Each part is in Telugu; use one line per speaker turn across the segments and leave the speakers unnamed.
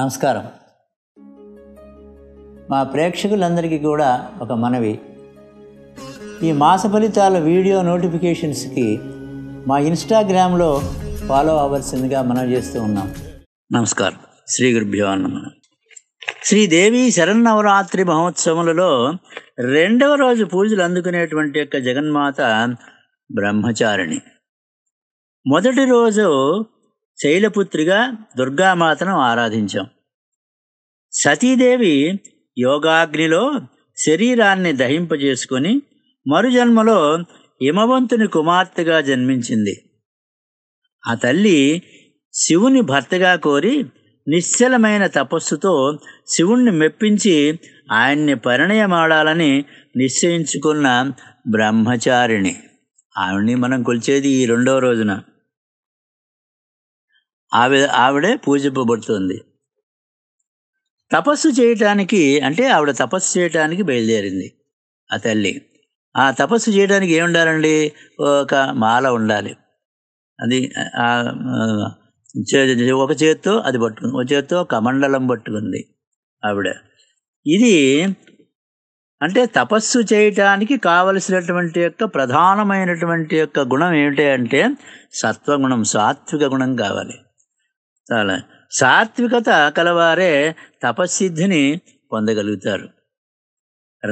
నమస్కారం మా ప్రేక్షకులందరికీ కూడా ఒక మనవి ఈ మాస ఫలితాల వీడియో నోటిఫికేషన్స్కి మా ఇన్స్టాగ్రామ్లో ఫాలో అవ్వాల్సిందిగా మనం చేస్తూ ఉన్నాం నమస్కారం శ్రీ గురుభ్యో అన్నమన శ్రీదేవి శరన్నవరాత్రి మహోత్సవములలో రెండవ రోజు పూజలు అందుకునేటువంటి యొక్క జగన్మాత బ్రహ్మచారిణి మొదటి రోజు శైలపుత్రిగా దుర్గామాతను ఆరాధించాం సతీదేవి యోగాగ్నిలో శరీరాన్ని దహింపజేసుకొని మరుజన్మలో హిమవంతుని కుమార్తెగా జన్మించింది ఆ తల్లి శివుని భర్తగా కోరి నిశ్చలమైన తపస్సుతో శివుణ్ణి మెప్పించి ఆయన్ని పరిణయమాడాలని నిశ్చయించుకున్న బ్రహ్మచారిణి ఆవిడ్ని మనం కొలిచేది ఈ రెండవ రోజున ఆవిడ ఆవిడే పూజింపబడుతుంది తపస్సు చేయటానికి అంటే ఆవిడ తపస్సు చేయటానికి బయలుదేరింది ఆ తల్లి ఆ తపస్సు చేయడానికి ఏముండాలండి ఒక మాల ఉండాలి అది ఒక చేత్తో అది పట్టుకుంది ఒక చేత్తో కమండలం పట్టుకుంది ఆవిడ ఇది అంటే తపస్సు చేయటానికి కావలసినటువంటి యొక్క ప్రధానమైనటువంటి యొక్క గుణం ఏమిటి అంటే సత్వగుణం సాత్విక గుణం కావాలి సాత్వికత కలవారే తపస్సిద్ధిని పొందగలుగుతారు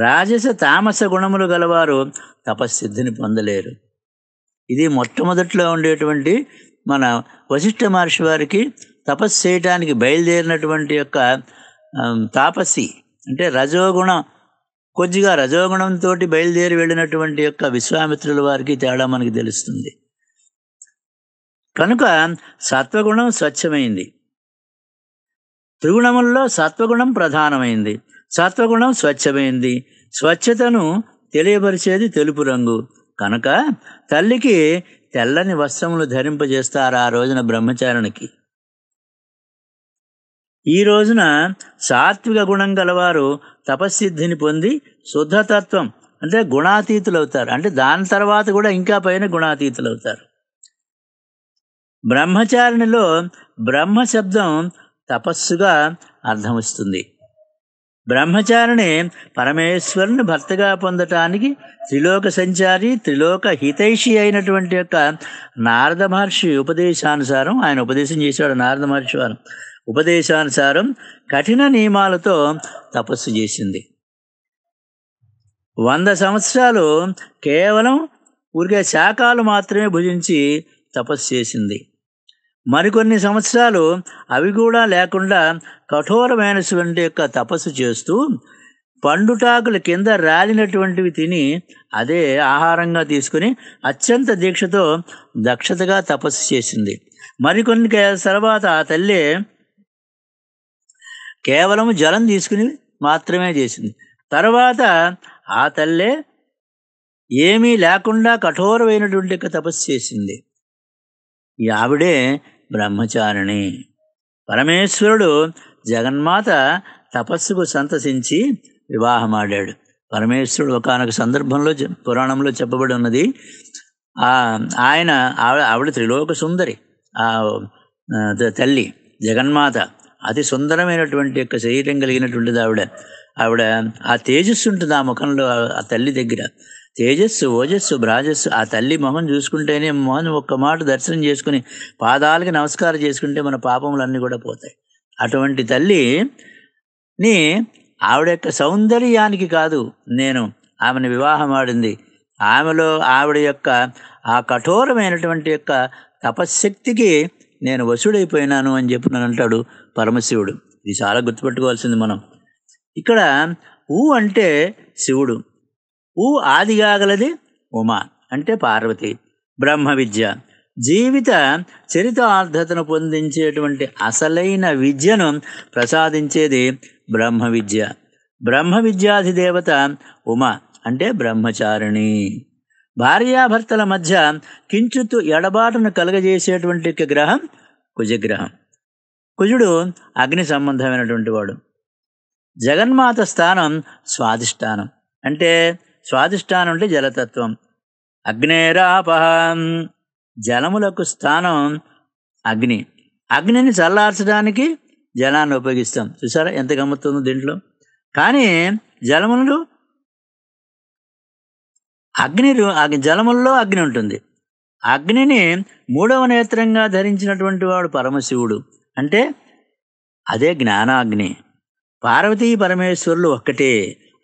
రాజస తామస గుణములు గలవారు తపస్సిద్ధిని పొందలేరు ఇది మొట్టమొదట్లో ఉండేటువంటి మన వశిష్ఠ మహర్షి వారికి తపస్సు చేయటానికి బయలుదేరినటువంటి యొక్క తాపసి అంటే రజోగుణం కొద్దిగా రజోగుణంతో బయలుదేరి వెళ్ళినటువంటి యొక్క విశ్వామిత్రుల వారికి తేడా మనకి తెలుస్తుంది కనుక సత్వగుణం స్వచ్ఛమైంది త్రిగుణముల్లో సత్వగుణం ప్రధానమైంది సత్వగుణం స్వచ్ఛమైంది స్వచ్ఛతను తెలియపరిచేది తెలుపు రంగు కనుక తల్లికి తెల్లని వస్త్రములు ధరింపజేస్తారు ఆ రోజున బ్రహ్మచారునికి ఈ రోజున సాత్విక గుణం గలవారు తపస్సిద్ధిని పొంది శుద్ధతత్వం అంటే గుణాతీతులు అవుతారు అంటే దాని తర్వాత కూడా ఇంకా పైన గుణాతీతులు అవుతారు బ్రహ్మచారిణిలో బ్రహ్మ శబ్దం తపస్సుగా అర్థం వస్తుంది బ్రహ్మచారిణి పరమేశ్వరుని భర్తగా పొందటానికి త్రిలోక సంచారి త్రిలోక హితైషి అయినటువంటి యొక్క నారద మహర్షి ఉపదేశానుసారం ఆయన ఉపదేశం చేశాడు నారద మహర్షి వారు ఉపదేశానుసారం కఠిన నియమాలతో తపస్సు చేసింది వంద సంవత్సరాలు కేవలం ఊరికే శాఖలు మాత్రమే భుజించి తపస్సు చేసింది మరికొన్ని సంవత్సరాలు అవి కూడా లేకుండా కఠోరమైనటువంటి యొక్క తపస్సు చేస్తూ పండుటాకుల కింద రాలినటువంటివి తిని అదే ఆహారంగా తీసుకుని అత్యంత దీక్షతో దక్షతగా తపస్సు చేసింది మరికొన్ని తర్వాత ఆ తల్లి కేవలం జలం తీసుకుని మాత్రమే చేసింది తర్వాత ఆ తల్లే ఏమీ లేకుండా కఠోరమైనటువంటి తపస్సు చేసింది ఈ ఆవిడే బ్రహ్మచారిణి పరమేశ్వరుడు జగన్మాత తపస్సుకు సంతసించి వివాహమాడాడు పరమేశ్వరుడు ఒకనొక సందర్భంలో పురాణంలో చెప్పబడి ఉన్నది ఆయన ఆవిడ ఆవిడ త్రిలోక సుందరి ఆ తల్లి జగన్మాత అతి సుందరమైనటువంటి యొక్క శరీరం కలిగినటువంటిది ఆవిడ ఆవిడ ఆ తేజస్సు ఉంటుంది ఆ ముఖంలో ఆ తల్లి దగ్గర తేజస్సు ఓజస్సు బ్రాజస్సు ఆ తల్లి మొహం చూసుకుంటేనే మొహం ఒక్క మాట దర్శనం చేసుకుని పాదాలకి నమస్కారం చేసుకుంటే మన పాపములన్నీ కూడా పోతాయి అటువంటి తల్లి నీ ఆవిడ యొక్క సౌందర్యానికి కాదు నేను ఆమెను వివాహం ఆడింది ఆమెలో ఆవిడ యొక్క ఆ కఠోరమైనటువంటి యొక్క తపశ్శక్తికి నేను వసుడైపోయినాను అని చెప్పి నన్ను అంటాడు పరమశివుడు ఇది చాలా గుర్తుపెట్టుకోవాల్సింది మనం ఇక్కడ ఊ అంటే శివుడు ఊ ఆదిగాగలది ఉమా అంటే పార్వతి బ్రహ్మ విద్య జీవిత చరితార్థతను పొందించేటువంటి అసలైన విద్యను ప్రసాదించేది బ్రహ్మ విద్య బ్రహ్మ విద్యాధిదేవత ఉమ అంటే బ్రహ్మచారిణి భార్యాభర్తల మధ్య కించుత్తు ఎడబాటును కలగజేసేటువంటి గ్రహం కుజగ్రహం కుజుడు అగ్ని సంబంధమైనటువంటి వాడు జగన్మాత స్థానం స్వాధిష్టానం అంటే స్వాధిష్టానం అంటే జలతత్వం అగ్నేరాపహ జలములకు స్థానం అగ్ని అగ్నిని చల్లార్చడానికి జలాన్ని ఉపయోగిస్తాం చూసారా ఎంత గమ్ముతుందో దీంట్లో కానీ జలములు అగ్ని జలముల్లో అగ్ని ఉంటుంది అగ్నిని మూడవ నేత్రంగా ధరించినటువంటి వాడు పరమశివుడు అంటే అదే జ్ఞానాగ్ని పార్వతీ పరమేశ్వరులు ఒక్కటే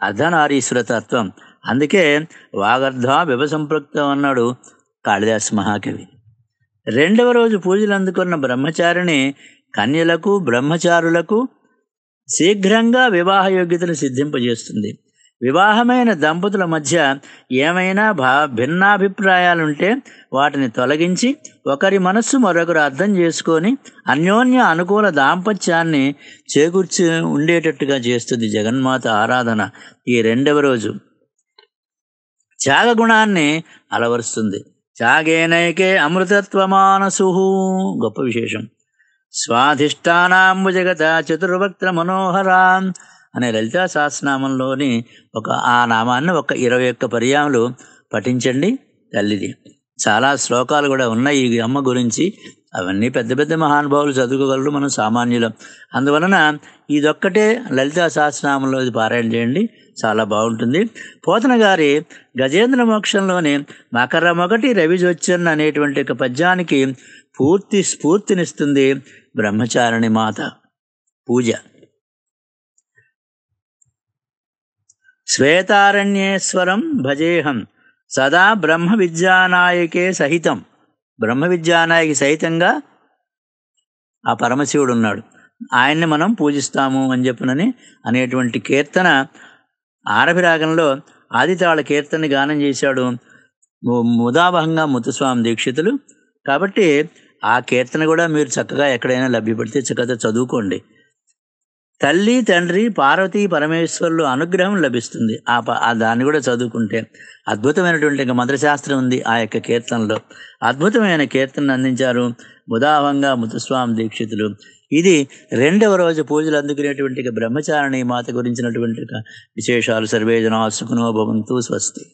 అర్ధనారీశ్వర తత్వం అందుకే వాగర్ధ విభసంపృక్తం అన్నాడు కాళిదాస్ మహాకవి రెండవ రోజు పూజలు అందుకున్న బ్రహ్మచారిణి కన్యలకు బ్రహ్మచారులకు శీఘ్రంగా వివాహ యోగ్యతను సిద్ధింపజేస్తుంది వివాహమైన దంపతుల మధ్య ఏమైనా భా భిన్నాభిప్రాయాలుంటే వాటిని తొలగించి ఒకరి మనస్సు మరొకరు అర్థం చేసుకొని అన్యోన్య అనుకూల దాంపత్యాన్ని చేకూర్చి ఉండేటట్టుగా చేస్తుంది జగన్మాత ఆరాధన ఈ రెండవ రోజు త్యాగ గుణాన్ని అలవరుస్తుంది త్యాగేనైకే అమృతత్వమానసు గొప్ప విశేషం స్వాధిష్టానాంబు జగత చతుర్వక్త్ర మనోహరాం అనే లలితా సహస్రనామంలోని ఒక ఆ నామాన్ని ఒక ఇరవై ఒక్క పర్యాములు పఠించండి తల్లిది చాలా శ్లోకాలు కూడా ఉన్నాయి ఈ అమ్మ గురించి అవన్నీ పెద్ద పెద్ద మహానుభావులు చదువుకోగలరు మనం సామాన్యులం అందువలన ఇదొక్కటే లలితా సహస్రనామంలో ఇది పారాయణ చేయండి చాలా బాగుంటుంది పోతన గారి గజేంద్ర మోక్షంలోని మకర మొగటి రవిజొచ్చన్ అనేటువంటి ఒక పద్యానికి పూర్తి స్ఫూర్తినిస్తుంది బ్రహ్మచారిణి మాత పూజ శ్వేతారణ్యేశ్వరం భజేహం సదా బ్రహ్మ విద్యానాయకే సహితం బ్రహ్మ విద్యానాయకి సహితంగా ఆ పరమశివుడు ఉన్నాడు ఆయన్ని మనం పూజిస్తాము అని చెప్పినని అనేటువంటి కీర్తన ఆరభిరాగంలో ఆదితాళ కీర్తన గానం చేశాడు ముదావహంగా ముత్తుస్వామి దీక్షితులు కాబట్టి ఆ కీర్తన కూడా మీరు చక్కగా ఎక్కడైనా లభ్యపడితే చక్కగా చదువుకోండి తల్లి తండ్రి పార్వతీ పరమేశ్వరులు అనుగ్రహం లభిస్తుంది ఆ ఆ దాన్ని కూడా చదువుకుంటే అద్భుతమైనటువంటి ఇంకా మంత్రశాస్త్రం ఉంది ఆ యొక్క కీర్తనలో అద్భుతమైన కీర్తనను అందించారు ముదావంగా ముతుస్వామి దీక్షితులు ఇది రెండవ రోజు పూజలు అందుకునేటువంటి బ్రహ్మచారిణి మాత గురించినటువంటి విశేషాలు సర్వేజనా సుఖనో భవంతు స్వస్తి